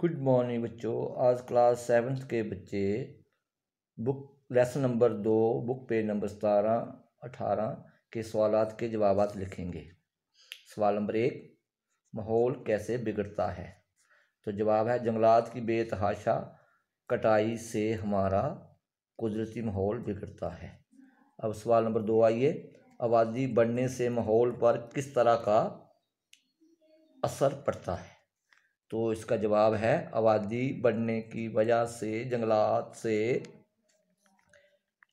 good morning बच्चों आज class seventh के बच्चे बुक लेसन नंबर दो बुक पेज नंबर सतारह अठारह के सवाल के जवाब लिखेंगे सवाल नंबर एक माहौल कैसे बिगड़ता है तो जवाब है जंगलात की बेतहाशा कटाई से हमारा कुदरती माहौल बिगड़ता है अब सवाल नंबर दो आइए आबादी बढ़ने से माहौल पर किस तरह का असर पड़ता है तो इसका जवाब है आबादी बढ़ने की वजह से जंगलात से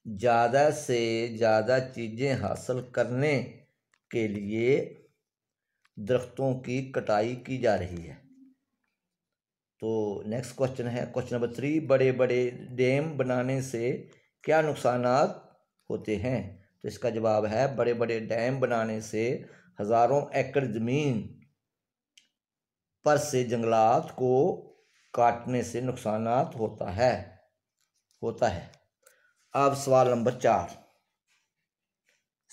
ज़्यादा से ज़्यादा चीज़ें हासिल करने के लिए दरख्तों की कटाई की जा रही है तो नेक्स्ट क्वेश्चन है क्वेश्चन नंबर थ्री बड़े बड़े डैम बनाने से क्या नुकसान होते हैं तो इसका जवाब है बड़े बड़े डैम बनाने से हज़ारों एकड़ ज़मीन पर से जंगलात को काटने से नुकसान होता है होता है अब सवाल नंबर चार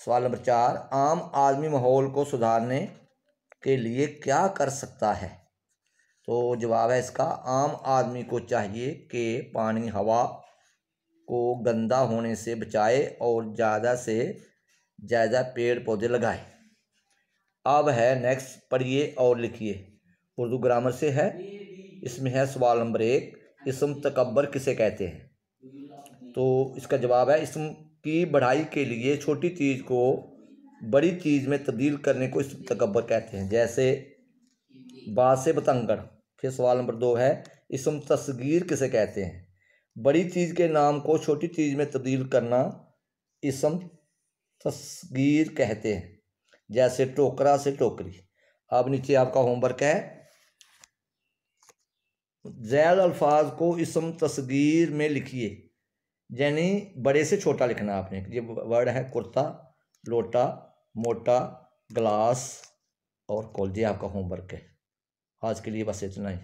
सवाल नंबर चार आम आदमी माहौल को सुधारने के लिए क्या कर सकता है तो जवाब है इसका आम आदमी को चाहिए कि पानी हवा को गंदा होने से बचाए और ज़्यादा से ज़्यादा पेड़ पौधे लगाए अब है नेक्स्ट पढ़िए और लिखिए उर्दू ग्रामर से है इसमें है सवाल नंबर एक इसम तकबर किसे कहते हैं तो इसका जवाब है इसम की बढ़ाई के लिए छोटी चीज़ को बड़ी चीज़ में तब्दील करने को इसम तकबर कहते हैं जैसे बात से बतंगड़ फिर सवाल नंबर दो है इसम तस्गीर किसे कहते हैं बड़ी चीज़ के नाम को छोटी चीज़ में तब्दील करना इसम तस्गीर कहते हैं जैसे टोकरा से टोकरी अब नीचे आपका होमवर्क है जैल अल्फाज को इसम तस्गीर में लिखिए यानी बड़े से छोटा लिखना आपने ये वर्ड है कुर्ता लोटा मोटा ग्लास और कॉल ये आपका होमवर्क है आज के लिए बस इतना ही